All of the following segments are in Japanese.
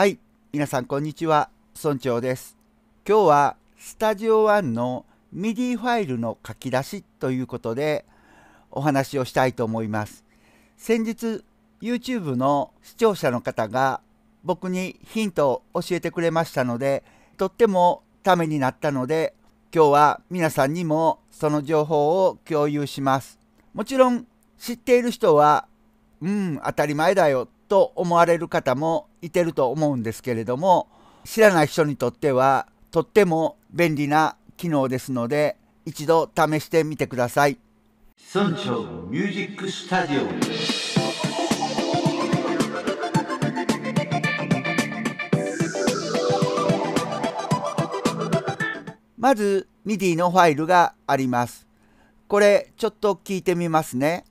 はい、皆さんこんにちは、村長です。今日はスタジオワンの MIDI ファイルの書き出しということでお話をしたいと思います。先日 YouTube の視聴者の方が僕にヒントを教えてくれましたので、とってもためになったので、今日は皆さんにもその情報を共有します。もちろん知っている人は、うん、当たり前だよと思われる方もいてると思うんですけれども知らない人にとってはとっても便利な機能ですので一度試してみてください村長ミュージックスタジオまず MIDI のファイルがありますこれちょっと聞いてみますね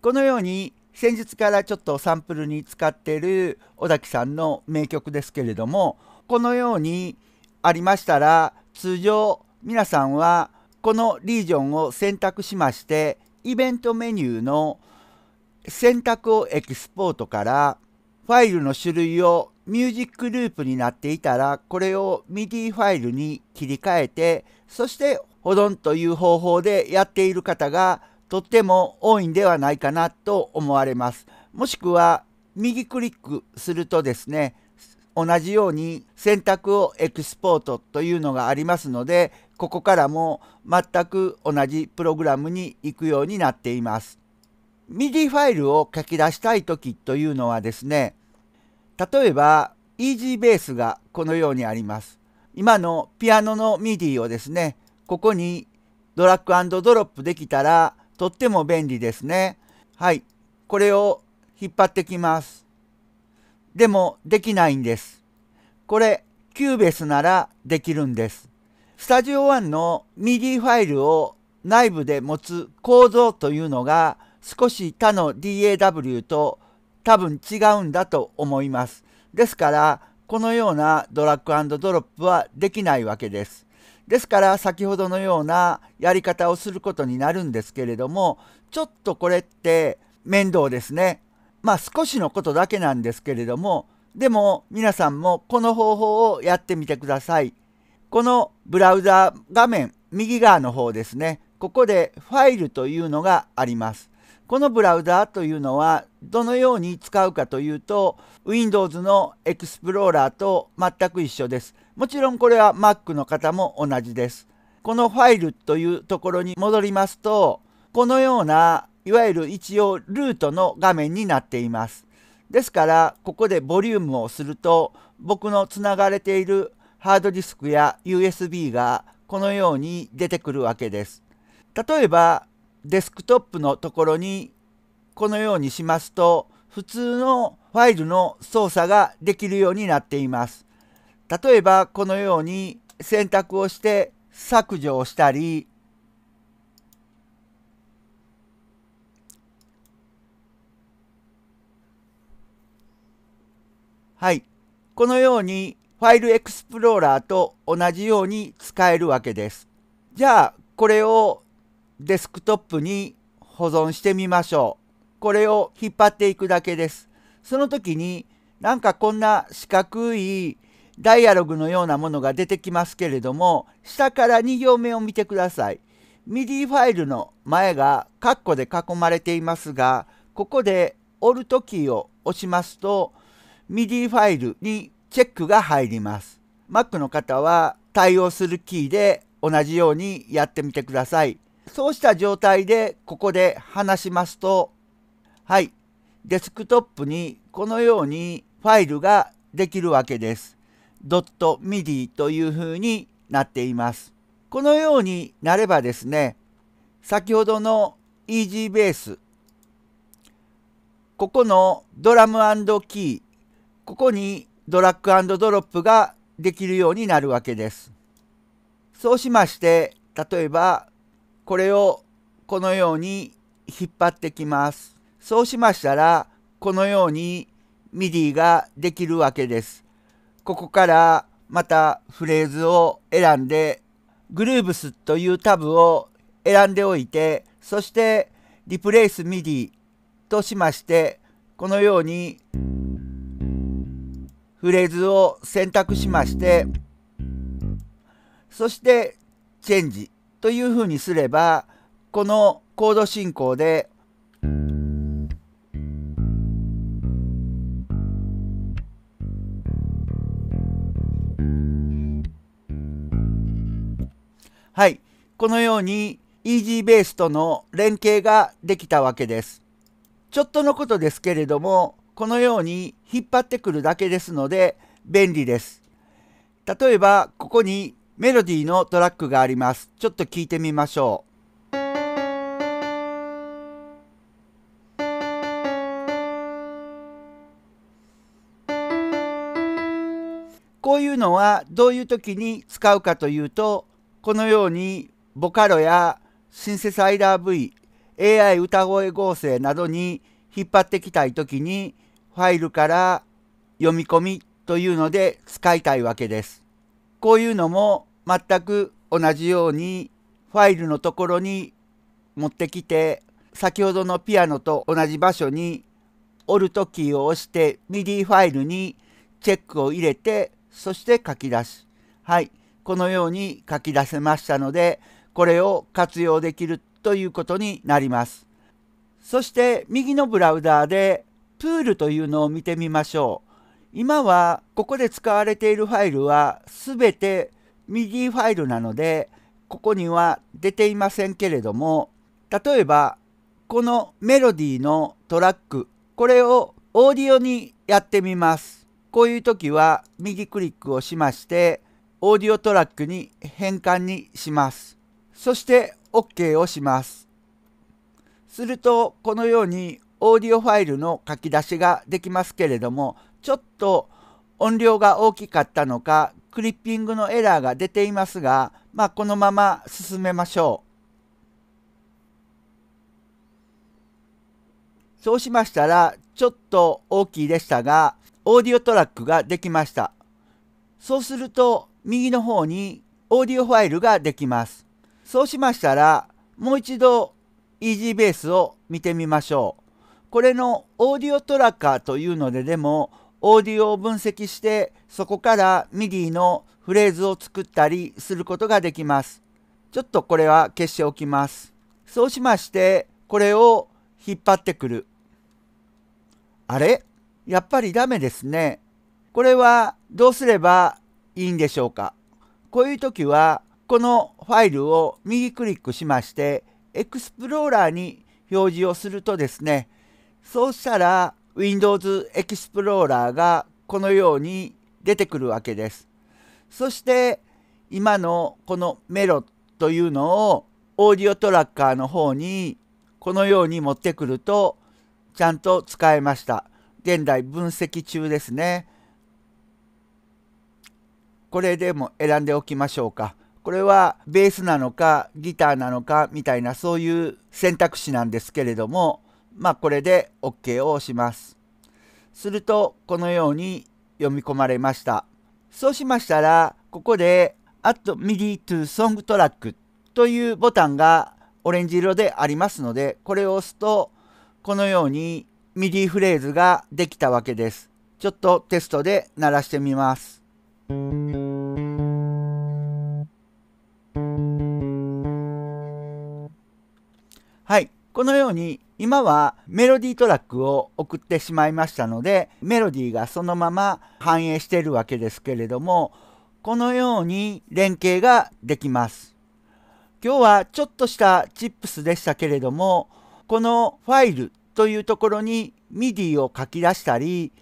このように先日からちょっとサンプルに使ってる尾崎さんの名曲ですけれどもこのようにありましたら通常皆さんはこのリージョンを選択しましてイベントメニューの選択をエキスポートからファイルの種類をミュージックループになっていたらこれを MIDI ファイルに切り替えてそして保存という方法でやっている方がとっても多いんではないかなと思われます。もしくは右クリックするとですね、同じように選択をエクスポートというのがありますので、ここからも全く同じプログラムに行くようになっています。MIDI ファイルを書き出したい時というのはですね、例えば EasyBase がこのようにあります。今のピアノの MIDI をですね、ここにドラッグドロップできたらとっても便利ですね。はい。これを引っ張ってきます。でもできないんです。これ、キューベスならできるんです。スタジオ1の MIDI ファイルを内部で持つ構造というのが少し他の DAW と多分違うんだと思います。ですから、このようなドラッグドロップはできないわけです。ですから先ほどのようなやり方をすることになるんですけれどもちょっとこれって面倒ですね。まあ少しのことだけなんですけれどもでも皆さんもこの方法をやってみてください。このブラウザ画面右側の方ですねここでファイルというのがあります。このブラウザーというのはどのように使うかというと Windows の Explorer と全く一緒です。もちろんこれは Mac の方も同じです。このファイルというところに戻りますと、このようないわゆる一応ルートの画面になっています。ですからここでボリュームをすると僕のつながれているハードディスクや USB がこのように出てくるわけです。例えばデスクトップのところにこのようにしますと普通のファイルの操作ができるようになっています。例えばこのように選択をして削除をしたりはい。このようにファイルエクスプローラーと同じように使えるわけです。じゃあこれをデスクトップに保存してみましょう。これを引っ張っていくだけです。その時になんかこんな四角いダイアログのようなものが出てきますけれども下から2行目を見てください MIDI ファイルの前がカッコで囲まれていますがここで Alt キーを押しますと MIDI ファイルにチェックが入ります Mac の方は対応するキーで同じようにやってみてくださいそうした状態でここで話しますとはいデスクトップにこのようにファイルができるわけです .midi というふうになっています。このようになればですね、先ほどの EasyBase、ここのドラムキー、ここにドラッグドロップができるようになるわけです。そうしまして、例えばこれをこのように引っ張ってきます。そうしましたら、このように MIDI ができるわけです。ここからまたフレーズを選んで、グルーブスというタブを選んでおいて、そしてリプレイスミディとしまして、このようにフレーズを選択しまして、そしてチェンジというふうにすれば、このコード進行で、はい。このように e ーベースとの連携ができたわけです。ちょっとのことですけれども、このように引っ張ってくるだけですので便利です。例えば、ここにメロディーのトラックがあります。ちょっと聞いてみましょう。こういうのはどういう時に使うかというとこのようにボカロやシンセサイダー V、AI 歌声合成などに引っ張ってきたい時にファイルから読み込みというので使いたいわけです。こういうのも全く同じようにファイルのところに持ってきて先ほどのピアノと同じ場所にオルトキーを押して MIDI ファイルにチェックを入れてそして書き出しはいこのように書き出せましたのでこれを活用できるということになります。そして右のブラウザーでプールというのを見てみましょう。今はここで使われているファイルは全て MIDI ファイルなのでここには出ていませんけれども例えばこのメロディーのトラックこれをオーディオにやってみます。こういう時は右クリックをしましてオーディオトラックに変換にします。そして OK をします。するとこのようにオーディオファイルの書き出しができますけれどもちょっと音量が大きかったのかクリッピングのエラーが出ていますが、まあ、このまま進めましょう。そうしましたらちょっと大きいでしたがオーディオトラックができました。そうすると右の方にオーディオファイルができます。そうしましたら、もう一度 EasyBase を見てみましょう。これのオーディオトラッカーというのででも、オーディオを分析して、そこから MIDI のフレーズを作ったりすることができます。ちょっとこれは消しておきます。そうしまして、これを引っ張ってくる。あれやっぱりダメですね。これはどうすればいいんでしょうかこういう時はこのファイルを右クリックしましてエクスプローラーに表示をするとですねそうしたら Windows エクスプローラーがこのように出てくるわけです。そして今のこのメロというのをオーディオトラッカーの方にこのように持ってくるとちゃんと使えました。現在分析中ですね。これでも選んでおきましょうか。これはベースなのかギターなのかみたいなそういう選択肢なんですけれどもまあこれで OK を押します。するとこのように読み込まれました。そうしましたらここで Add MIDI to Song Track というボタンがオレンジ色でありますのでこれを押すとこのように MIDI フレーズができたわけです。ちょっとテストで鳴らしてみます。はい。このように今はメロディートラックを送ってしまいましたのでメロディーがそのまま反映しているわけですけれどもこのように連携ができます。今日はちょっとしたチップスでしたけれどもこのファイルというところに MIDI を書き出したり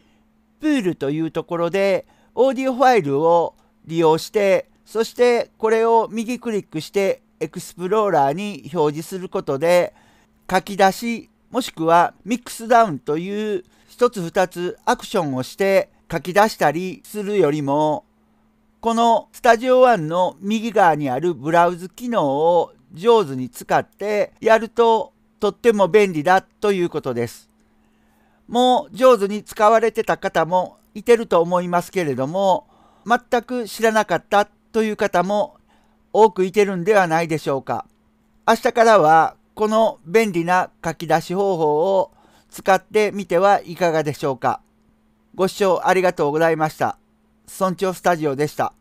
プールというところでオーディオファイルを利用して、そしてこれを右クリックしてエクスプローラーに表示することで、書き出し、もしくはミックスダウンという1つ2つアクションをして書き出したりするよりも、このスタジオンの右側にあるブラウズ機能を上手に使ってやるととっても便利だということです。もう上手に使われてた方もいてると思いますけれども全く知らなかったという方も多くいてるんではないでしょうか。明日からはこの便利な書き出し方法を使ってみてはいかがでしょうか。ご視聴ありがとうございました。村長スタジオでした。